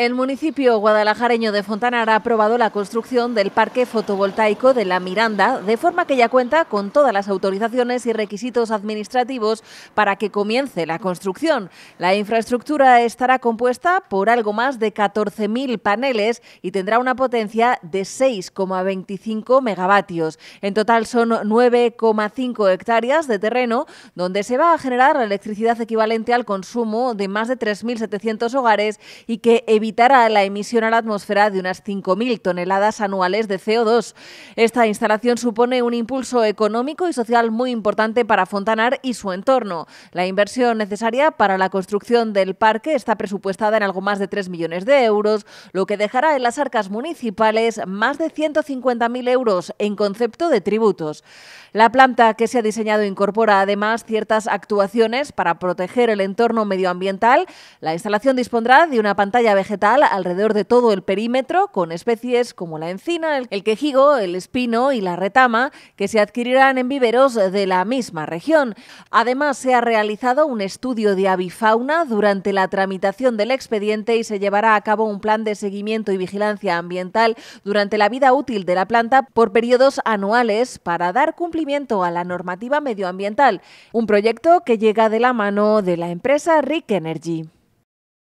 El municipio guadalajareño de Fontanar ha aprobado la construcción del parque fotovoltaico de la Miranda, de forma que ya cuenta con todas las autorizaciones y requisitos administrativos para que comience la construcción. La infraestructura estará compuesta por algo más de 14.000 paneles y tendrá una potencia de 6,25 megavatios. En total son 9,5 hectáreas de terreno donde se va a generar electricidad equivalente al consumo de más de 3.700 hogares y que evitará la emisión a la atmósfera de unas 5.000 toneladas anuales de CO2. Esta instalación supone un impulso económico y social muy importante para Fontanar y su entorno. La inversión necesaria para la construcción del parque está presupuestada en algo más de 3 millones de euros, lo que dejará en las arcas municipales más de 150.000 euros en concepto de tributos. La planta que se ha diseñado incorpora además ciertas actuaciones para proteger el entorno medioambiental. La instalación dispondrá de una pantalla vegetal alrededor de todo el perímetro con especies como la encina, el quejigo, el espino y la retama que se adquirirán en viveros de la misma región. Además, se ha realizado un estudio de avifauna durante la tramitación del expediente y se llevará a cabo un plan de seguimiento y vigilancia ambiental durante la vida útil de la planta por periodos anuales para dar cumplimiento a la normativa medioambiental, un proyecto que llega de la mano de la empresa Rick Energy.